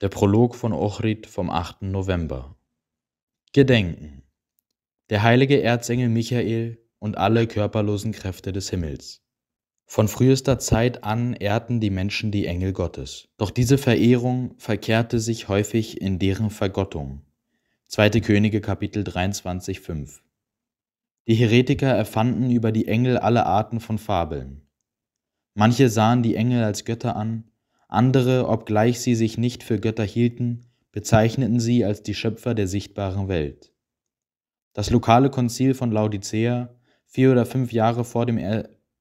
Der Prolog von Ochrid vom 8. November. Gedenken. Der heilige Erzengel Michael und alle körperlosen Kräfte des Himmels. Von frühester Zeit an ehrten die Menschen die Engel Gottes. Doch diese Verehrung verkehrte sich häufig in deren Vergottung. 2. Könige Kapitel 23, 5. Die Heretiker erfanden über die Engel alle Arten von Fabeln. Manche sahen die Engel als Götter an, andere, obgleich sie sich nicht für Götter hielten, bezeichneten sie als die Schöpfer der sichtbaren Welt. Das lokale Konzil von Laodicea, vier oder fünf Jahre vor dem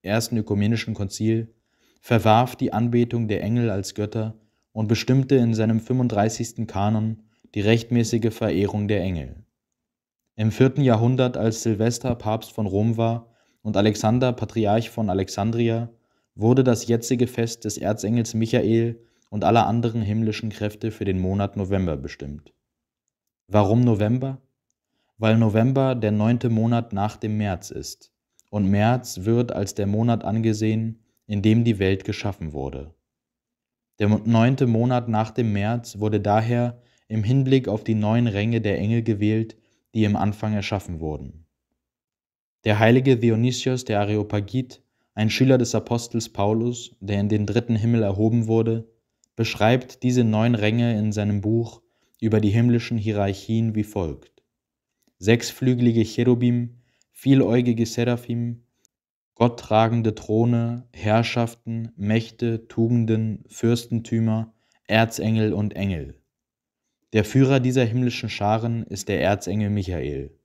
ersten ökumenischen Konzil, verwarf die Anbetung der Engel als Götter und bestimmte in seinem 35. Kanon die rechtmäßige Verehrung der Engel. Im vierten Jahrhundert, als Silvester Papst von Rom war und Alexander Patriarch von Alexandria, wurde das jetzige Fest des Erzengels Michael und aller anderen himmlischen Kräfte für den Monat November bestimmt. Warum November? Weil November der neunte Monat nach dem März ist, und März wird als der Monat angesehen, in dem die Welt geschaffen wurde. Der neunte Monat nach dem März wurde daher im Hinblick auf die neuen Ränge der Engel gewählt, die im Anfang erschaffen wurden. Der heilige Dionysios der Areopagit ein Schüler des Apostels Paulus, der in den dritten Himmel erhoben wurde, beschreibt diese neun Ränge in seinem Buch über die himmlischen Hierarchien wie folgt. Sechsflügelige Cherubim, vieläugige Seraphim, gotttragende Throne, Herrschaften, Mächte, Tugenden, Fürstentümer, Erzengel und Engel. Der Führer dieser himmlischen Scharen ist der Erzengel Michael.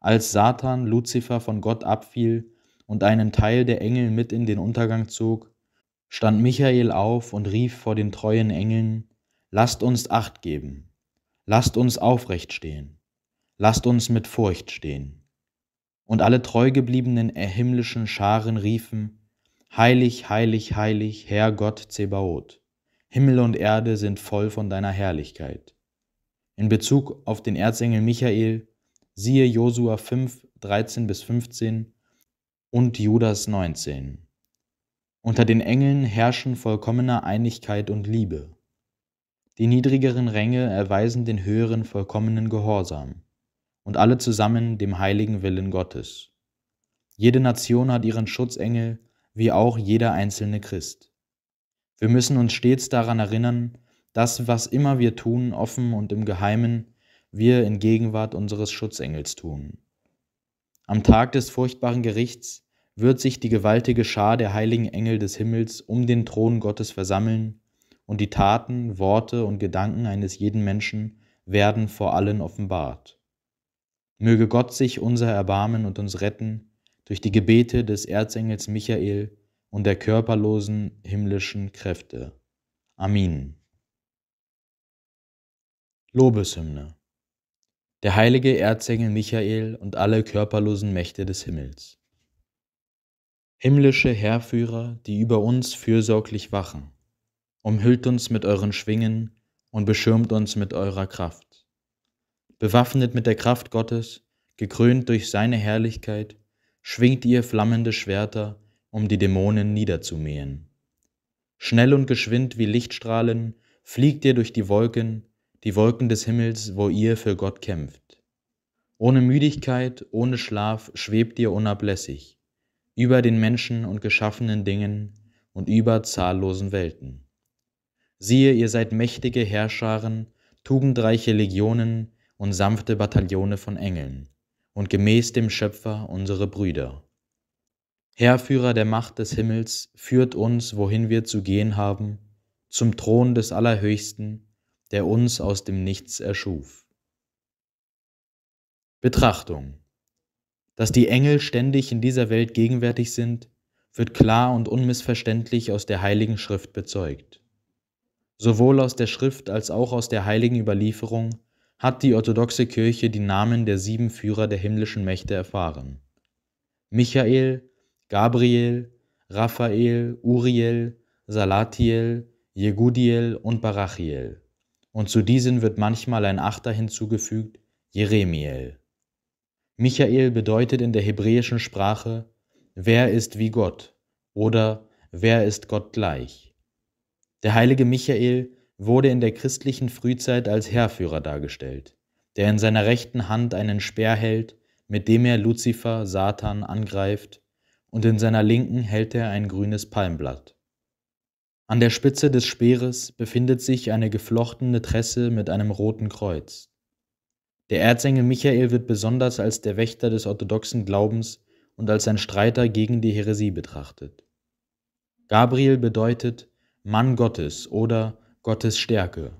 Als Satan Luzifer von Gott abfiel, und einen Teil der Engel mit in den Untergang zog, stand Michael auf und rief vor den treuen Engeln, Lasst uns acht geben, lasst uns aufrecht stehen, lasst uns mit Furcht stehen. Und alle treu gebliebenen äh, himmlischen Scharen riefen, Heilig, heilig, heilig, Herr Gott Zebaoth, Himmel und Erde sind voll von deiner Herrlichkeit. In Bezug auf den Erzengel Michael, siehe Josua 5, 13 bis 15, und Judas 19. Unter den Engeln herrschen vollkommene Einigkeit und Liebe. Die niedrigeren Ränge erweisen den höheren vollkommenen Gehorsam und alle zusammen dem heiligen Willen Gottes. Jede Nation hat ihren Schutzengel, wie auch jeder einzelne Christ. Wir müssen uns stets daran erinnern, dass was immer wir tun, offen und im Geheimen, wir in Gegenwart unseres Schutzengels tun. Am Tag des furchtbaren Gerichts wird sich die gewaltige Schar der heiligen Engel des Himmels um den Thron Gottes versammeln, und die Taten, Worte und Gedanken eines jeden Menschen werden vor allen offenbart. Möge Gott sich unser erbarmen und uns retten durch die Gebete des Erzengels Michael und der körperlosen himmlischen Kräfte. Amen. Lobeshymne der heilige Erzengel Michael und alle körperlosen Mächte des Himmels. Himmlische Herrführer, die über uns fürsorglich wachen, umhüllt uns mit euren Schwingen und beschirmt uns mit eurer Kraft. Bewaffnet mit der Kraft Gottes, gekrönt durch seine Herrlichkeit, schwingt ihr flammende Schwerter, um die Dämonen niederzumähen. Schnell und geschwind wie Lichtstrahlen fliegt ihr durch die Wolken, die Wolken des Himmels, wo ihr für Gott kämpft. Ohne Müdigkeit, ohne Schlaf schwebt ihr unablässig über den Menschen und geschaffenen Dingen und über zahllosen Welten. Siehe, ihr seid mächtige Herrscharen, tugendreiche Legionen und sanfte Bataillone von Engeln und gemäß dem Schöpfer unsere Brüder. Herrführer der Macht des Himmels, führt uns, wohin wir zu gehen haben, zum Thron des Allerhöchsten, der uns aus dem Nichts erschuf. Betrachtung. Dass die Engel ständig in dieser Welt gegenwärtig sind, wird klar und unmissverständlich aus der heiligen Schrift bezeugt. Sowohl aus der Schrift als auch aus der heiligen Überlieferung hat die orthodoxe Kirche die Namen der sieben Führer der himmlischen Mächte erfahren. Michael, Gabriel, Raphael, Uriel, Salatiel, Jegudiel und Barachiel und zu diesen wird manchmal ein Achter hinzugefügt, Jeremiel. Michael bedeutet in der hebräischen Sprache, wer ist wie Gott oder wer ist Gott gleich. Der heilige Michael wurde in der christlichen Frühzeit als Herrführer dargestellt, der in seiner rechten Hand einen Speer hält, mit dem er Luzifer, Satan, angreift, und in seiner linken hält er ein grünes Palmblatt. An der Spitze des Speeres befindet sich eine geflochtene Tresse mit einem roten Kreuz. Der Erzengel Michael wird besonders als der Wächter des orthodoxen Glaubens und als ein Streiter gegen die Häresie betrachtet. Gabriel bedeutet Mann Gottes oder Gottes Stärke.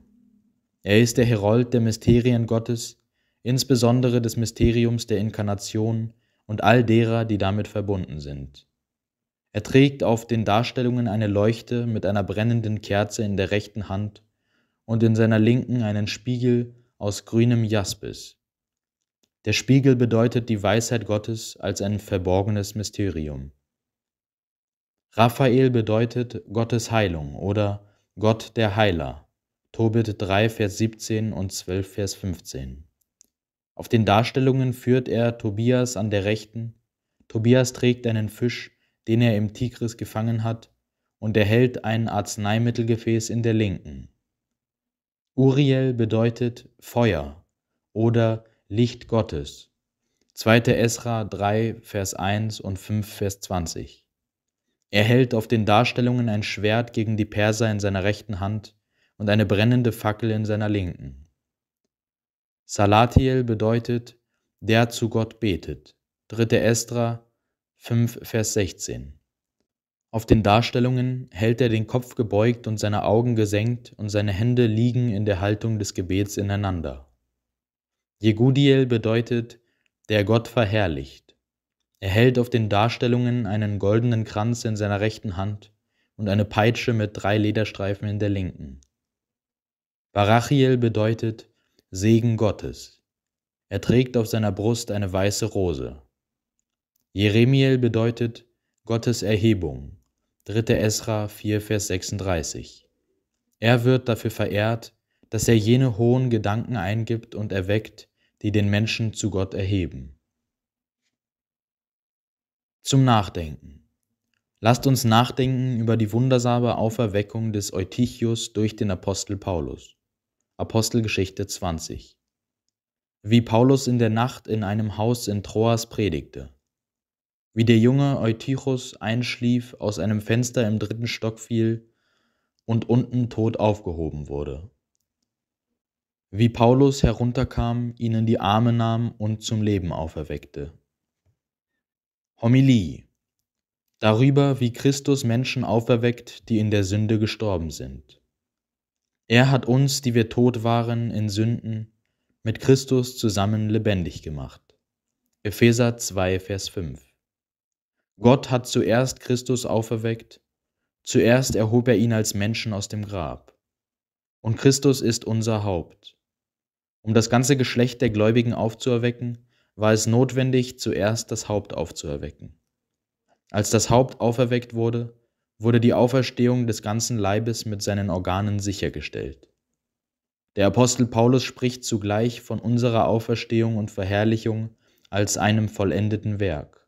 Er ist der Herold der Mysterien Gottes, insbesondere des Mysteriums der Inkarnation und all derer, die damit verbunden sind. Er trägt auf den Darstellungen eine Leuchte mit einer brennenden Kerze in der rechten Hand und in seiner linken einen Spiegel aus grünem Jaspis. Der Spiegel bedeutet die Weisheit Gottes als ein verborgenes Mysterium. Raphael bedeutet Gottes Heilung oder Gott der Heiler. Tobit 3, Vers 17 und 12, Vers 15. Auf den Darstellungen führt er Tobias an der rechten. Tobias trägt einen Fisch den er im Tigris gefangen hat, und er hält ein Arzneimittelgefäß in der linken. Uriel bedeutet Feuer oder Licht Gottes. 2. Esra 3, Vers 1 und 5, Vers 20. Er hält auf den Darstellungen ein Schwert gegen die Perser in seiner rechten Hand und eine brennende Fackel in seiner linken. Salatiel bedeutet, der zu Gott betet. 3. Esra 5, Vers 16. Auf den Darstellungen hält er den Kopf gebeugt und seine Augen gesenkt und seine Hände liegen in der Haltung des Gebets ineinander. Jegudiel bedeutet, der Gott verherrlicht. Er hält auf den Darstellungen einen goldenen Kranz in seiner rechten Hand und eine Peitsche mit drei Lederstreifen in der linken. Barachiel bedeutet Segen Gottes. Er trägt auf seiner Brust eine weiße Rose. Jeremiel bedeutet Gottes Erhebung. 3. Esra 4, Vers 36. Er wird dafür verehrt, dass er jene hohen Gedanken eingibt und erweckt, die den Menschen zu Gott erheben. Zum Nachdenken. Lasst uns nachdenken über die wundersame Auferweckung des Eutychius durch den Apostel Paulus. Apostelgeschichte 20. Wie Paulus in der Nacht in einem Haus in Troas predigte. Wie der junge Eutychus einschlief, aus einem Fenster im dritten Stock fiel und unten tot aufgehoben wurde. Wie Paulus herunterkam, ihn in die Arme nahm und zum Leben auferweckte. Homilie darüber, wie Christus Menschen auferweckt, die in der Sünde gestorben sind. Er hat uns, die wir tot waren in Sünden, mit Christus zusammen lebendig gemacht. Epheser 2, Vers 5 Gott hat zuerst Christus auferweckt, zuerst erhob er ihn als Menschen aus dem Grab. Und Christus ist unser Haupt. Um das ganze Geschlecht der Gläubigen aufzuerwecken, war es notwendig, zuerst das Haupt aufzuerwecken. Als das Haupt auferweckt wurde, wurde die Auferstehung des ganzen Leibes mit seinen Organen sichergestellt. Der Apostel Paulus spricht zugleich von unserer Auferstehung und Verherrlichung als einem vollendeten Werk.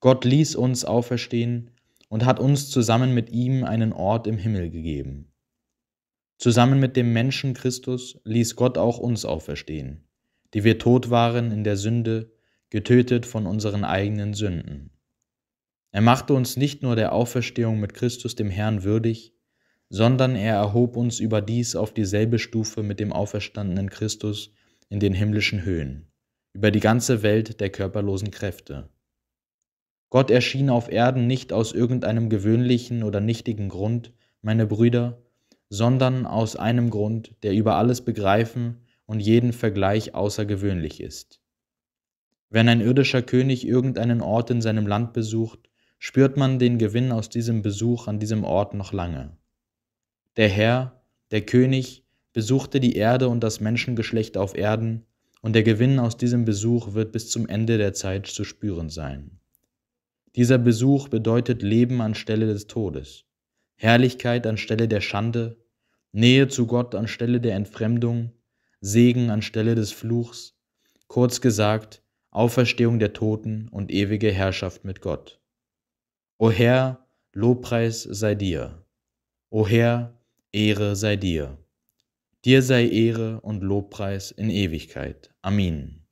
Gott ließ uns auferstehen und hat uns zusammen mit ihm einen Ort im Himmel gegeben. Zusammen mit dem Menschen Christus ließ Gott auch uns auferstehen, die wir tot waren in der Sünde, getötet von unseren eigenen Sünden. Er machte uns nicht nur der Auferstehung mit Christus dem Herrn würdig, sondern er erhob uns überdies auf dieselbe Stufe mit dem auferstandenen Christus in den himmlischen Höhen, über die ganze Welt der körperlosen Kräfte Gott erschien auf Erden nicht aus irgendeinem gewöhnlichen oder nichtigen Grund, meine Brüder, sondern aus einem Grund, der über alles Begreifen und jeden Vergleich außergewöhnlich ist. Wenn ein irdischer König irgendeinen Ort in seinem Land besucht, spürt man den Gewinn aus diesem Besuch an diesem Ort noch lange. Der Herr, der König, besuchte die Erde und das Menschengeschlecht auf Erden, und der Gewinn aus diesem Besuch wird bis zum Ende der Zeit zu spüren sein. Dieser Besuch bedeutet Leben anstelle des Todes, Herrlichkeit anstelle der Schande, Nähe zu Gott anstelle der Entfremdung, Segen anstelle des Fluchs, kurz gesagt, Auferstehung der Toten und ewige Herrschaft mit Gott. O Herr, Lobpreis sei dir. O Herr, Ehre sei dir. Dir sei Ehre und Lobpreis in Ewigkeit. Amen.